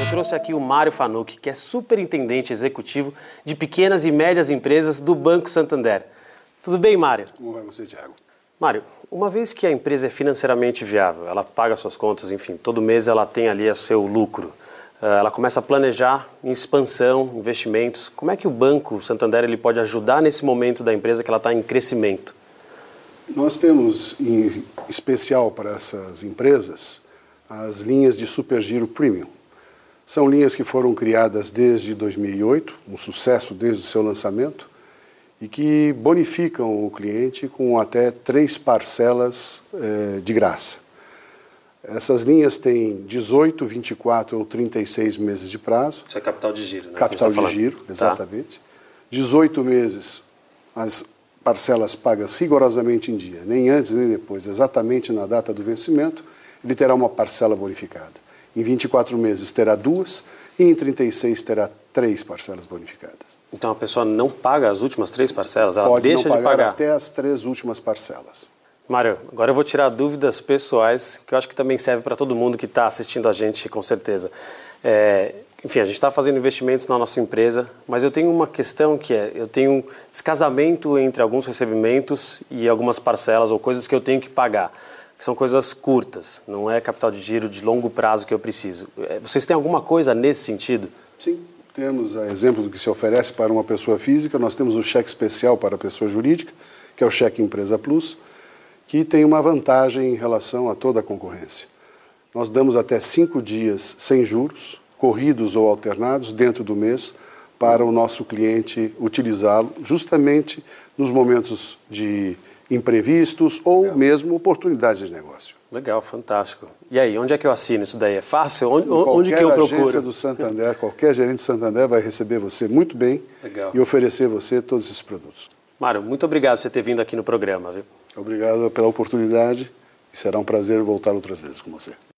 Eu trouxe aqui o Mário Fanuc, que é superintendente executivo de pequenas e médias empresas do Banco Santander. Tudo bem, Mário? Como vai você, Thiago? Mário, uma vez que a empresa é financeiramente viável, ela paga suas contas, enfim, todo mês ela tem ali o seu lucro. Ah, ela começa a planejar em expansão, investimentos. Como é que o Banco Santander ele pode ajudar nesse momento da empresa que ela está em crescimento? Nós temos, em especial para essas empresas, as linhas de Supergiro Premium. São linhas que foram criadas desde 2008, um sucesso desde o seu lançamento, e que bonificam o cliente com até três parcelas eh, de graça. Essas linhas têm 18, 24 ou 36 meses de prazo. Isso é capital de giro, né? Capital tá de giro, tá. exatamente. Tá. 18 meses, as parcelas pagas rigorosamente em dia, nem antes nem depois, exatamente na data do vencimento, ele terá uma parcela bonificada. Em 24 meses terá duas e em 36 terá três parcelas bonificadas. Então a pessoa não paga as últimas três parcelas? Ela Pode deixa não pagar de pagar até as três últimas parcelas. Mário, agora eu vou tirar dúvidas pessoais, que eu acho que também serve para todo mundo que está assistindo a gente, com certeza. É, enfim, a gente está fazendo investimentos na nossa empresa, mas eu tenho uma questão que é, eu tenho descasamento entre alguns recebimentos e algumas parcelas ou coisas que eu tenho que pagar que são coisas curtas, não é capital de giro de longo prazo que eu preciso. É, vocês têm alguma coisa nesse sentido? Sim, temos a eh, exemplo do que se oferece para uma pessoa física, nós temos um cheque especial para a pessoa jurídica, que é o cheque Empresa Plus, que tem uma vantagem em relação a toda a concorrência. Nós damos até cinco dias sem juros, corridos ou alternados, dentro do mês, para o nosso cliente utilizá-lo justamente nos momentos de imprevistos ou Legal. mesmo oportunidades de negócio. Legal, fantástico. E aí, onde é que eu assino isso daí? É fácil? Onde, onde que eu procuro? Qualquer agência do Santander, qualquer gerente do Santander vai receber você muito bem Legal. e oferecer você todos esses produtos. Mário, muito obrigado por você ter vindo aqui no programa. Viu? Obrigado pela oportunidade e será um prazer voltar outras vezes com você.